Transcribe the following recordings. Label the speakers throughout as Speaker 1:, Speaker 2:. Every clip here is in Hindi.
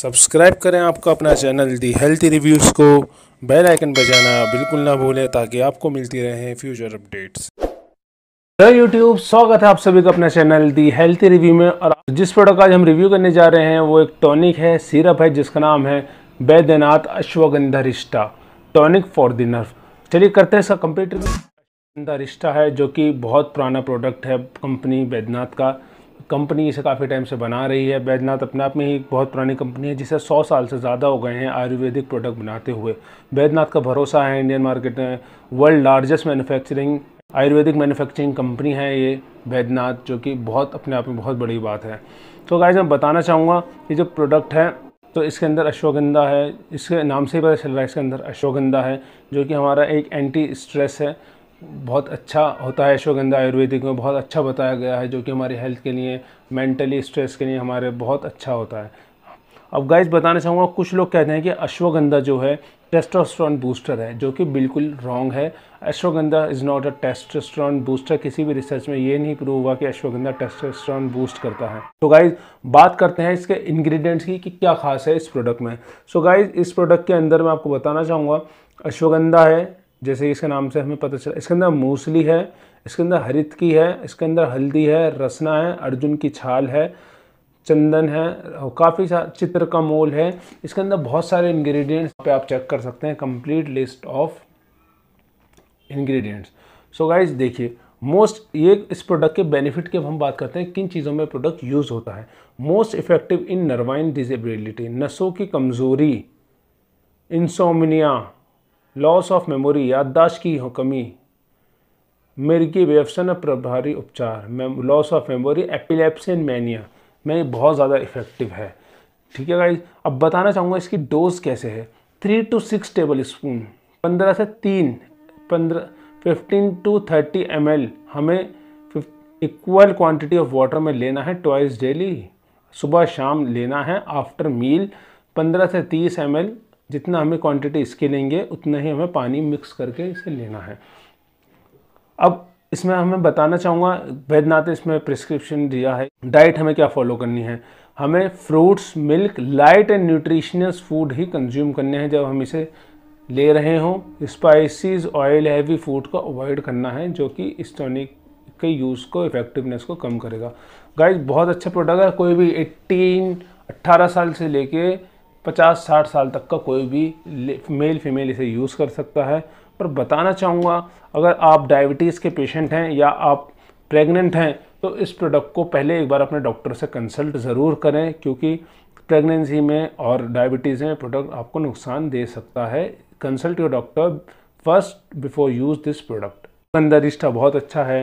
Speaker 1: सब्सक्राइब करें आपका अपना चैनल दी हेल्थी रिव्यूज़ को बेल आइकन बजाना बिल्कुल ना भूलें ताकि आपको मिलती रहे फ्यूचर अपडेट्स हेलो यूट्यूब स्वागत है आप सभी का अपना चैनल दी हेल्थी रिव्यू में और जिस प्रोडक्ट आज हम रिव्यू करने जा रहे हैं वो एक टॉनिक है सिरप है जिसका नाम है बैद्यनाथ अश्वगंधा रिश्ता टॉनिक फॉर द नर्व चलिए करते हैं इसका कंप्यूटर अश्वगंधा रिश्ता है जो कि बहुत पुराना प्रोडक्ट है कंपनी बैद्यनाथ का कंपनी इसे काफ़ी टाइम से बना रही है बैद्यनाथ अपने आप में ही एक बहुत पुरानी कंपनी है जिसे 100 साल से ज़्यादा हो गए हैं आयुर्वेदिक प्रोडक्ट बनाते हुए बैद्यनाथ का भरोसा है इंडियन मार्केट में world largest manufacturing ayurvedic manufacturing company है ये बैद्यनाथ जो कि बहुत अपने आप में बहुत बड़ी बात है तो गाइज मैं बताना चाहूँगा ये जो प्रोडक्ट है तो इसके अंदर अश्वगंधा है इसके नाम से ही पता चल रहा है इसके अंदर अश्वगंधा है जो कि हमारा एक एंटी स्ट्रेस है बहुत अच्छा होता है अश्वगंधा आयुर्वेदिक में बहुत अच्छा बताया गया है जो कि हमारे हेल्थ के लिए मेंटली स्ट्रेस के लिए हमारे बहुत अच्छा होता है अब गाइस बताना चाहूँगा कुछ लोग कहते हैं कि अश्वगंधा जो है टेस्टोस्टेरोन बूस्टर है जो कि बिल्कुल रॉन्ग है ashwagandha is not a testosterone booster किसी भी रिसर्च में ये नहीं प्रूव हुआ कि अश्वगंधा टेस्टोस्टेरोन बूस्ट करता है तो गाइज बात करते हैं इसके इंग्रेडिएंट्स की कि क्या खास है इस प्रोडक्ट में सो so गाइज इस प्रोडक्ट के अंदर मैं आपको बताना चाहूँगा अश्वगंधा है जैसे इसके नाम से हमें पता चला इसके अंदर मूसली है इसके अंदर हरित की है इसके अंदर हल्दी है रसना है अर्जुन की छाल है चंदन है काफ़ी सा चित्र का मोल है इसके अंदर बहुत सारे इंग्रेडिएंट्स पे आप चेक कर सकते हैं complete list of ingredients so guys देखिए मोस्ट ये इस प्रोडक्ट के बेनिफिट की हम बात करते हैं किन चीज़ों में प्रोडक्ट यूज़ होता है most effective in nervine disability नसों की कमज़ोरी इंसोमिनिया लॉस ऑफ मेमोरी याददाश्त की कमी मिर्गी व्यवसन प्रभारी उपचार लॉस ऑफ मेमोरी एपिलेप्सिन मैनिया में बहुत ज़्यादा इफेक्टिव है ठीक है भाई अब बताना चाहूँगा इसकी डोज कैसे है three to six tablespoon पंद्रह से तीन पंद्रह फिफ्टीन टू थर्टी एम हमें इक्वल क्वांटिटी ऑफ वाटर में लेना है ट्वाइस डेली सुबह शाम लेना है आफ्टर मील पंद्रह से तीस एम जितना हमें क्वांटिटी इसके लेंगे उतना ही हमें पानी मिक्स करके इसे लेना है अब इसमें हमें बताना चाहूँगा वैद्यनाथ इसमें प्रिस्क्रिप्शन दिया है डाइट हमें क्या फॉलो करनी है हमें fruits milk light and nutritious food ही कंज्यूम करने हैं जब हम इसे ले रहे हों स्पाइसीज ऑयल हैवी फूड को अवॉइड करना है जो कि इस टॉनिक के यूज़ को इफेक्टिवनेस को कम करेगा गाइज बहुत अच्छा प्रोडक्ट है कोई भी एट्टीन अट्ठारह साल से लेके पचास साठ साल तक का कोई भी मेल फीमेल इसे यूज़ कर सकता है पर बताना चाहूँगा अगर आप डायबिटीज़ के पेशेंट हैं या आप प्रेग्नेंट हैं तो इस प्रोडक्ट को पहले एक बार अपने डॉक्टर से कंसल्ट ज़रूर करें क्योंकि प्रेगनेंसी में और डायबिटीज़ में प्रोडक्ट आपको नुकसान दे सकता है consult your doctor first before use this product गंदा रिश्ता बहुत अच्छा है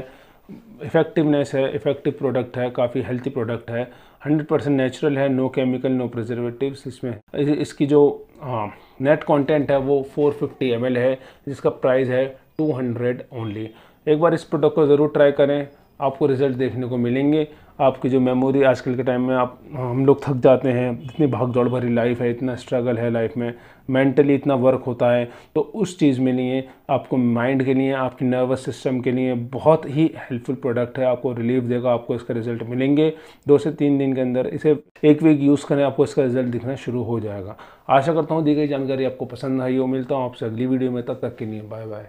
Speaker 1: इफ़ेक्टिवनेस है इफ़ेक्टिव प्रोडक्ट है काफ़ी हेल्थी प्रोडक्ट है 100 परसेंट नेचुरल है नो केमिकल नो प्रिजर्वेटिव्स इसमें इसकी जो नेट हाँ, कंटेंट है वो 450 फिफ्टी है जिसका प्राइस है 200 ओनली एक बार इस प्रोडक्ट को ज़रूर ट्राई करें आपको रिज़ल्ट देखने को मिलेंगे आपकी जो मेमोरी आजकल के टाइम में आप हम लोग थक जाते हैं इतनी भाग दौड़ भरी लाइफ है इतना स्ट्रगल है लाइफ में मेंटली इतना वर्क होता है तो उस चीज़ में लिए आपको माइंड के लिए आपकी नर्वस सिस्टम के लिए बहुत ही हेल्पफुल प्रोडक्ट है आपको रिलीफ देगा आपको इसका रिजल्ट मिलेंगे दो से तीन दिन के अंदर इसे एक वीक यूज़ करें आपको इसका रिजल्ट दिखना शुरू हो जाएगा आशा करता हूँ दी गई जानकारी आपको पसंद आई हो मिलता हूँ आपसे अगली वीडियो में तब तक के लिए बाय बाय